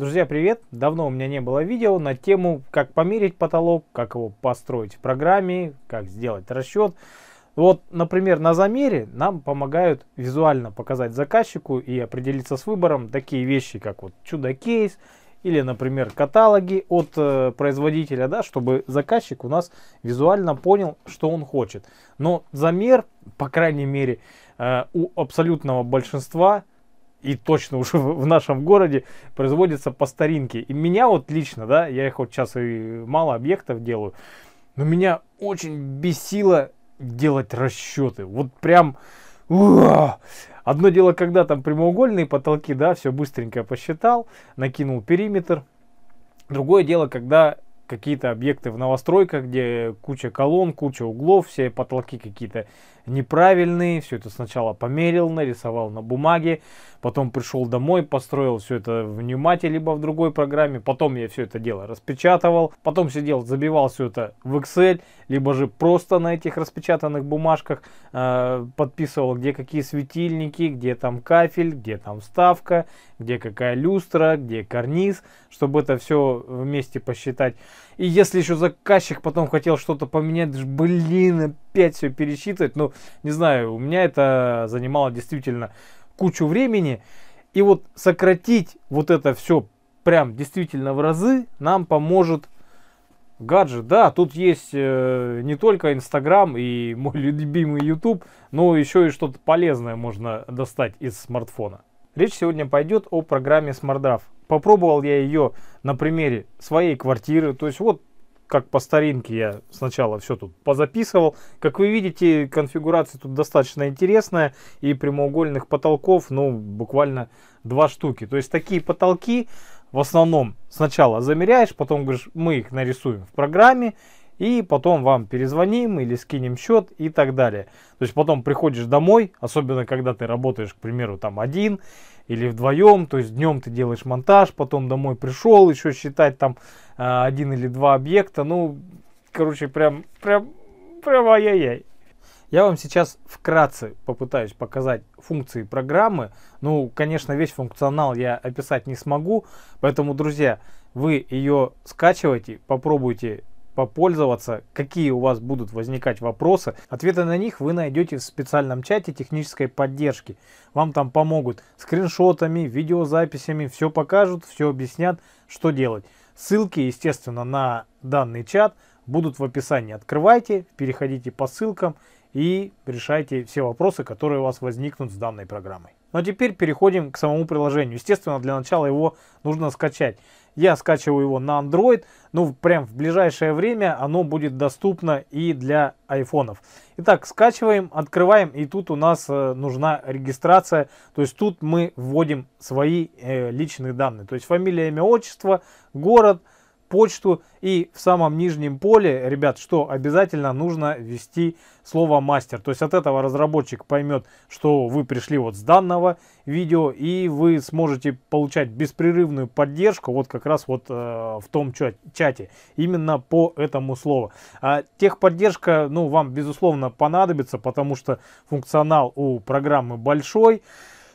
Друзья, привет! Давно у меня не было видео на тему, как померить потолок, как его построить в программе, как сделать расчет. Вот, например, на замере нам помогают визуально показать заказчику и определиться с выбором такие вещи, как вот чудо-кейс или, например, каталоги от э, производителя, да, чтобы заказчик у нас визуально понял, что он хочет. Но замер, по крайней мере, э, у абсолютного большинства и точно уже в нашем городе производится по старинке. И меня вот лично, да, я их вот сейчас и мало объектов делаю, но меня очень бесило делать расчеты. Вот прям... Одно дело, когда там прямоугольные потолки, да, все быстренько посчитал, накинул периметр. Другое дело, когда какие-то объекты в новостройках, где куча колонн, куча углов, все потолки какие-то неправильные. Все это сначала померил, нарисовал на бумаге, потом пришел домой, построил все это в Нюмате, либо в другой программе. Потом я все это дело распечатывал, потом сидел, забивал все это в Excel, либо же просто на этих распечатанных бумажках э, подписывал, где какие светильники, где там кафель, где там вставка, где какая люстра, где карниз, чтобы это все вместе посчитать. И если еще заказчик потом хотел что-то поменять, блин, опять все пересчитывать. Ну, не знаю, у меня это занимало действительно кучу времени. И вот сократить вот это все прям действительно в разы нам поможет гаджет. Да, тут есть э, не только Инстаграм и мой любимый YouTube, но еще и что-то полезное можно достать из смартфона. Речь сегодня пойдет о программе SmartDAV. Попробовал я ее на примере своей квартиры. То есть вот как по старинке я сначала все тут позаписывал. Как вы видите, конфигурация тут достаточно интересная. И прямоугольных потолков, ну, буквально два штуки. То есть такие потолки в основном сначала замеряешь, потом говоришь, мы их нарисуем в программе и потом вам перезвоним или скинем счет и так далее. То есть потом приходишь домой, особенно когда ты работаешь, к примеру, там один или вдвоем, то есть днем ты делаешь монтаж, потом домой пришел, еще считать там а, один или два объекта, ну, короче, прям, прям, прям ай-яй-яй. Я вам сейчас вкратце попытаюсь показать функции программы. Ну, конечно, весь функционал я описать не смогу, поэтому, друзья, вы ее скачивайте, попробуйте попользоваться, какие у вас будут возникать вопросы. Ответы на них вы найдете в специальном чате технической поддержки. Вам там помогут скриншотами, видеозаписями, все покажут, все объяснят, что делать. Ссылки, естественно, на данный чат будут в описании. Открывайте, переходите по ссылкам и решайте все вопросы, которые у вас возникнут с данной программой. Ну а теперь переходим к самому приложению. Естественно, для начала его нужно скачать. Я скачиваю его на Android. Ну, прям в ближайшее время оно будет доступно и для айфонов. Итак, скачиваем, открываем, и тут у нас э, нужна регистрация. То есть тут мы вводим свои э, личные данные. То есть фамилия, имя, отчество, город – почту. И в самом нижнем поле, ребят, что обязательно нужно ввести слово мастер. То есть от этого разработчик поймет, что вы пришли вот с данного видео и вы сможете получать беспрерывную поддержку вот как раз вот э, в том чате. Именно по этому слову. А техподдержка, ну, вам безусловно понадобится, потому что функционал у программы большой.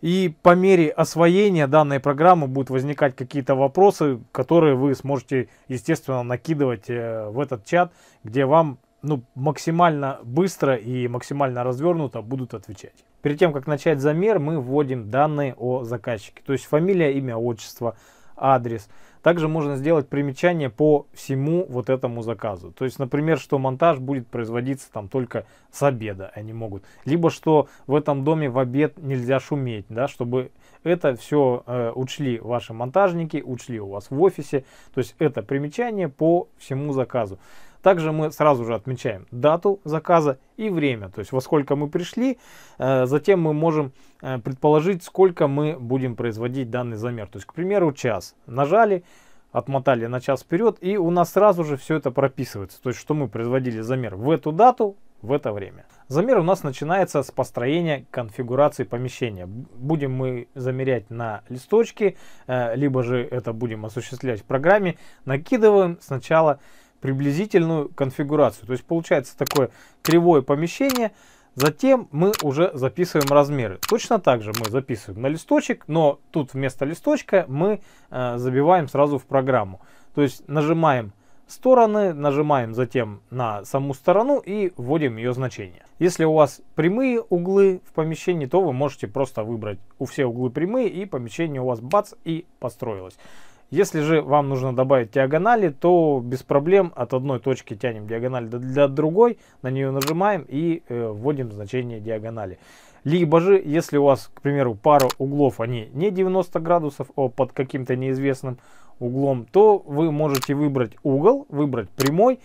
И по мере освоения данной программы будут возникать какие-то вопросы, которые вы сможете, естественно, накидывать э, в этот чат, где вам ну, максимально быстро и максимально развернуто будут отвечать. Перед тем, как начать замер, мы вводим данные о заказчике. То есть фамилия, имя, отчество, адрес – также можно сделать примечание по всему вот этому заказу. То есть, например, что монтаж будет производиться там только с обеда, они могут. Либо что в этом доме в обед нельзя шуметь, да, чтобы это все э, учли ваши монтажники, учли у вас в офисе. То есть это примечание по всему заказу. Также мы сразу же отмечаем дату заказа и время, то есть во сколько мы пришли. Э, затем мы можем э, предположить, сколько мы будем производить данный замер. То есть, к примеру, час. Нажали, отмотали на час вперед, и у нас сразу же все это прописывается. То есть, что мы производили замер в эту дату, в это время. Замер у нас начинается с построения конфигурации помещения. Будем мы замерять на листочке, э, либо же это будем осуществлять в программе. Накидываем сначала приблизительную конфигурацию. То есть получается такое кривое помещение, затем мы уже записываем размеры. Точно так же мы записываем на листочек, но тут вместо листочка мы э, забиваем сразу в программу. То есть нажимаем стороны, нажимаем затем на саму сторону и вводим ее значение. Если у вас прямые углы в помещении, то вы можете просто выбрать у все углы прямые и помещение у вас бац и построилось. Если же вам нужно добавить диагонали, то без проблем от одной точки тянем диагональ до другой, на нее нажимаем и э, вводим значение диагонали. Либо же, если у вас, к примеру, пара углов, они не 90 градусов, а под каким-то неизвестным углом, то вы можете выбрать угол, выбрать прямой,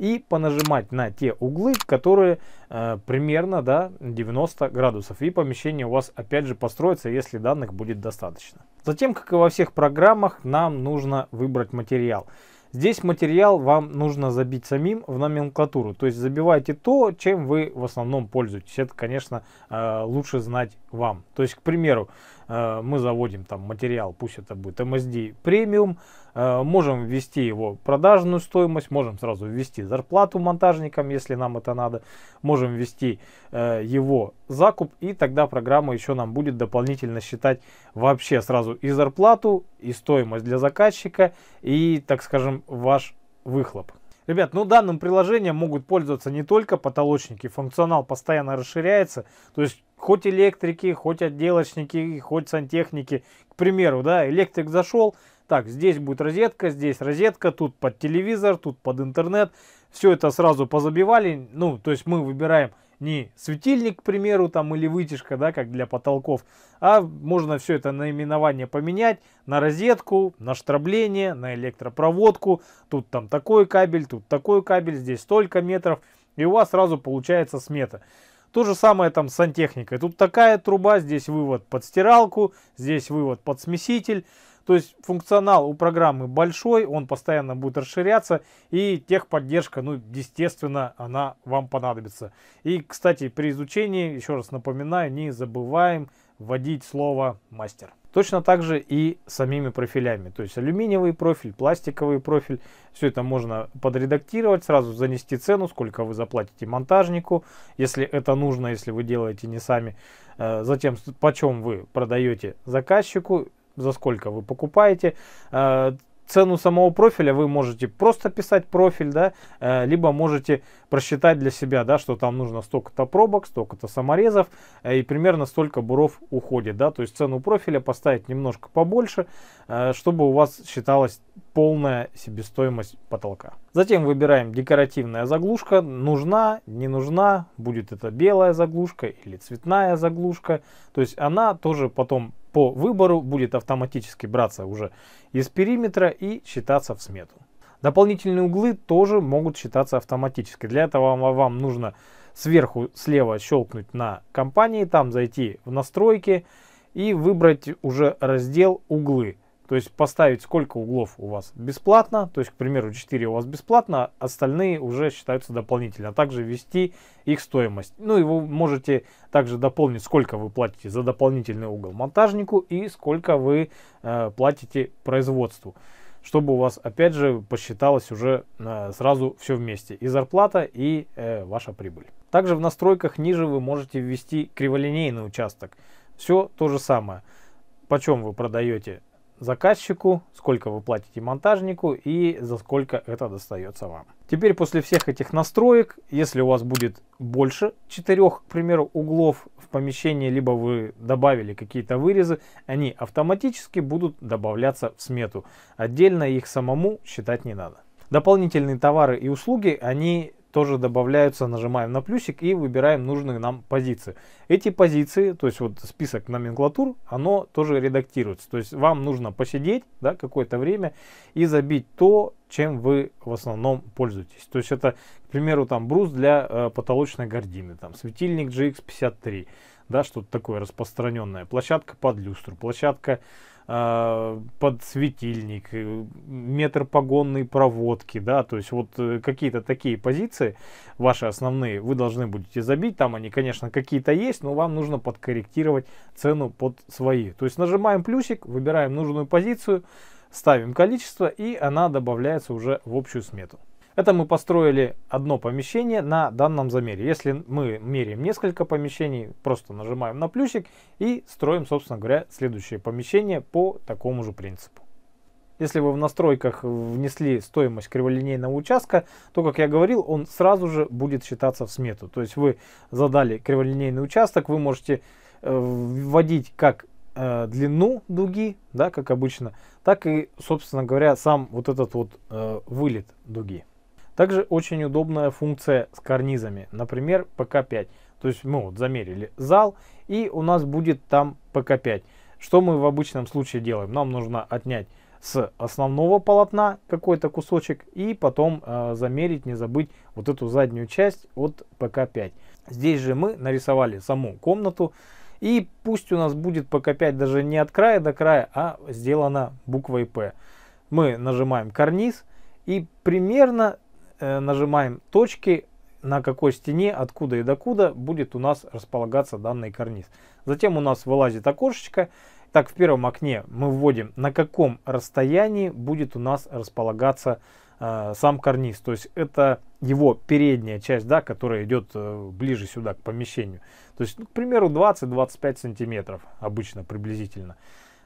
и понажимать на те углы, которые э, примерно да, 90 градусов. И помещение у вас опять же построится, если данных будет достаточно. Затем, как и во всех программах, нам нужно выбрать материал. Здесь материал вам нужно забить самим в номенклатуру. То есть забивайте то, чем вы в основном пользуетесь. Это, конечно, э, лучше знать вам. То есть, к примеру, Э, мы заводим там материал, пусть это будет MSD премиум, э, можем ввести его продажную стоимость, можем сразу ввести зарплату монтажникам, если нам это надо, можем ввести э, его закуп, и тогда программа еще нам будет дополнительно считать вообще сразу и зарплату, и стоимость для заказчика, и, так скажем, ваш выхлоп. Ребят, ну данным приложением могут пользоваться не только потолочники, функционал постоянно расширяется, то есть хоть электрики, хоть отделочники, хоть сантехники. К примеру, да, электрик зашел, так, здесь будет розетка, здесь розетка, тут под телевизор, тут под интернет. Все это сразу позабивали, ну, то есть мы выбираем не светильник, к примеру, там, или вытяжка, да, как для потолков, а можно все это наименование поменять на розетку, на штрабление, на электропроводку. Тут там такой кабель, тут такой кабель, здесь столько метров, и у вас сразу получается смета. То же самое там с сантехникой. Тут такая труба, здесь вывод под стиралку, здесь вывод под смеситель. То есть функционал у программы большой, он постоянно будет расширяться, и техподдержка, ну, естественно, она вам понадобится. И, кстати, при изучении, еще раз напоминаю, не забываем вводить слово «мастер». Точно так же и самими профилями. То есть алюминиевый профиль, пластиковый профиль. Все это можно подредактировать, сразу занести цену, сколько вы заплатите монтажнику, если это нужно, если вы делаете не сами. Э, затем, почем вы продаете заказчику за сколько вы покупаете. Э, цену самого профиля вы можете просто писать профиль, да, э, либо можете просчитать для себя, да, что там нужно столько-то пробок, столько-то саморезов э, и примерно столько буров уходит, да, то есть цену профиля поставить немножко побольше, чтобы у вас считалась полная себестоимость потолка. Затем выбираем декоративная заглушка, нужна, не нужна, будет это белая заглушка или цветная заглушка, то есть она тоже потом по выбору будет автоматически браться уже из периметра и считаться в смету. Дополнительные углы тоже могут считаться автоматически. Для этого вам нужно сверху слева щелкнуть на компании, там зайти в настройки и выбрать уже раздел углы. То есть поставить сколько углов у вас бесплатно, то есть, к примеру, 4 у вас бесплатно, остальные уже считаются дополнительно, а также ввести их стоимость. Ну и вы можете также дополнить, сколько вы платите за дополнительный угол монтажнику и сколько вы э, платите производству чтобы у вас, опять же, посчиталось уже э, сразу все вместе. И зарплата, и э, ваша прибыль. Также в настройках ниже вы можете ввести криволинейный участок. Все то же самое. Почем вы продаете заказчику, сколько вы платите монтажнику и за сколько это достается вам. Теперь после всех этих настроек, если у вас будет больше четырех, к примеру, углов в помещении, либо вы добавили какие-то вырезы, они автоматически будут добавляться в смету. Отдельно их самому считать не надо. Дополнительные товары и услуги, они тоже добавляются, нажимаем на плюсик и выбираем нужные нам позиции. Эти позиции, то есть вот список номенклатур, оно тоже редактируется. То есть вам нужно посидеть да, какое-то время и забить то, чем вы в основном пользуетесь. То есть это, к примеру, там брус для э, потолочной гордины, там светильник GX53, да, что-то такое распространенное, площадка под люстру, площадка Э, под светильник, э, метр погонной проводки, да, то есть вот э, какие-то такие позиции ваши основные вы должны будете забить, там они, конечно, какие-то есть, но вам нужно подкорректировать цену под свои. То есть нажимаем плюсик, выбираем нужную позицию, ставим количество и она добавляется уже в общую смету. Это мы построили одно помещение на данном замере. Если мы меряем несколько помещений, просто нажимаем на плюсик и строим, собственно говоря, следующее помещение по такому же принципу. Если вы в настройках внесли стоимость криволинейного участка, то, как я говорил, он сразу же будет считаться в смету. То есть вы задали криволинейный участок, вы можете э, вводить как э, длину дуги, да, как обычно, так и, собственно говоря, сам вот этот вот э, вылет дуги. Также очень удобная функция с карнизами, например, ПК-5. То есть мы вот замерили зал, и у нас будет там ПК-5. Что мы в обычном случае делаем? Нам нужно отнять с основного полотна какой-то кусочек и потом э, замерить, не забыть вот эту заднюю часть от ПК-5. Здесь же мы нарисовали саму комнату. И пусть у нас будет ПК-5 даже не от края до края, а сделана буквой П. Мы нажимаем карниз и примерно Э, нажимаем точки, на какой стене, откуда и докуда будет у нас располагаться данный карниз. Затем у нас вылазит окошечко. Так, в первом окне мы вводим, на каком расстоянии будет у нас располагаться э, сам карниз. То есть это его передняя часть, да, которая идет э, ближе сюда, к помещению. То есть, ну, к примеру, 20-25 сантиметров обычно приблизительно.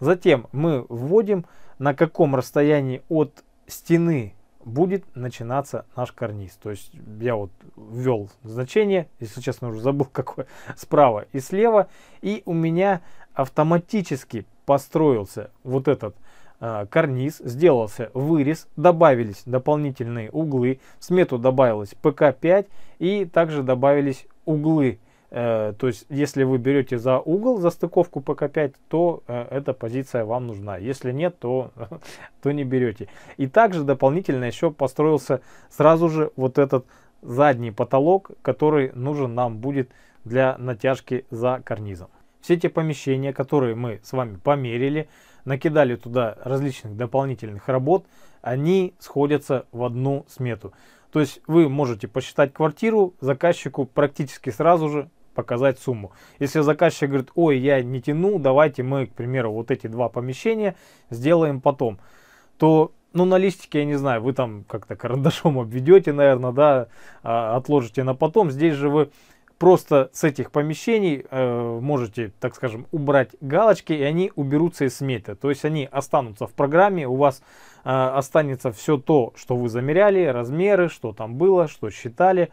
Затем мы вводим, на каком расстоянии от стены будет начинаться наш карниз. То есть я вот ввел значение, если честно, уже забыл какое, справа и слева. И у меня автоматически построился вот этот э, карниз, сделался вырез, добавились дополнительные углы, в смету добавилось ПК5 и также добавились углы Э, то есть, если вы берете за угол за стыковку ПК5, то э, эта позиция вам нужна. Если нет, то, то не берете. И также дополнительно еще построился сразу же вот этот задний потолок, который нужен нам будет для натяжки за карнизом. Все те помещения, которые мы с вами померили, накидали туда различных дополнительных работ, они сходятся в одну смету. То есть вы можете посчитать квартиру, заказчику практически сразу же показать сумму. Если заказчик говорит, ой, я не тяну, давайте мы, к примеру, вот эти два помещения сделаем потом, то ну, на листике, я не знаю, вы там как-то карандашом обведете, наверное, да, а, отложите на потом. Здесь же вы просто с этих помещений э, можете, так скажем, убрать галочки, и они уберутся из сметы. То есть они останутся в программе, у вас э, останется все то, что вы замеряли, размеры, что там было, что считали.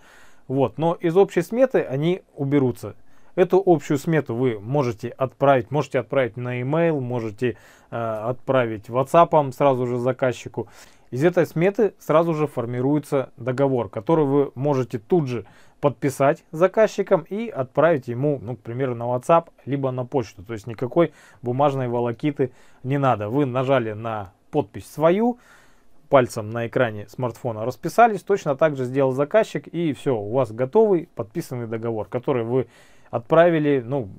Вот, но из общей сметы они уберутся. Эту общую смету вы можете отправить, можете отправить на e-mail, можете э, отправить WhatsApp сразу же заказчику. Из этой сметы сразу же формируется договор, который вы можете тут же подписать заказчиком и отправить ему, ну, к примеру, на WhatsApp, либо на почту. То есть никакой бумажной волокиты не надо. Вы нажали на подпись свою, пальцем на экране смартфона расписались, точно так же сделал заказчик, и все, у вас готовый подписанный договор, который вы отправили, ну,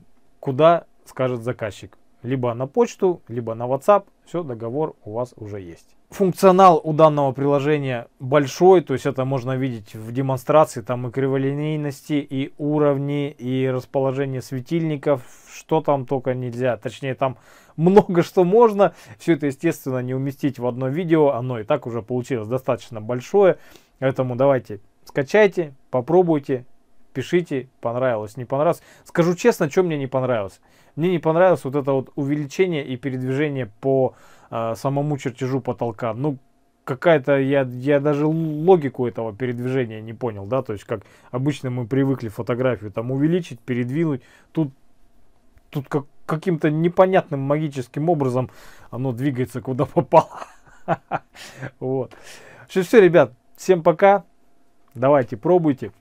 куда скажет заказчик либо на почту, либо на WhatsApp. Все, договор у вас уже есть. Функционал у данного приложения большой, то есть это можно видеть в демонстрации, там и криволинейности, и уровни, и расположение светильников, что там только нельзя. Точнее, там много что можно. Все это, естественно, не уместить в одно видео, оно и так уже получилось достаточно большое. Поэтому давайте скачайте, попробуйте, пишите, понравилось, не понравилось. Скажу честно, что мне не понравилось. Мне не понравилось вот это вот увеличение и передвижение по э, самому чертежу потолка. Ну, какая-то, я, я даже логику этого передвижения не понял, да, то есть как обычно мы привыкли фотографию там увеличить, передвинуть, тут, тут как, каким-то непонятным магическим образом оно двигается куда попало. Вот. Все, все, ребят, всем пока, давайте пробуйте.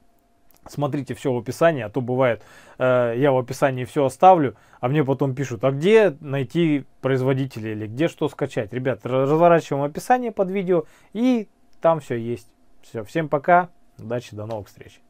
Смотрите все в описании, а то бывает, э, я в описании все оставлю, а мне потом пишут, а где найти производителя или где что скачать. Ребят, разворачиваем описание под видео и там все есть. Все, всем пока, удачи, до новых встреч.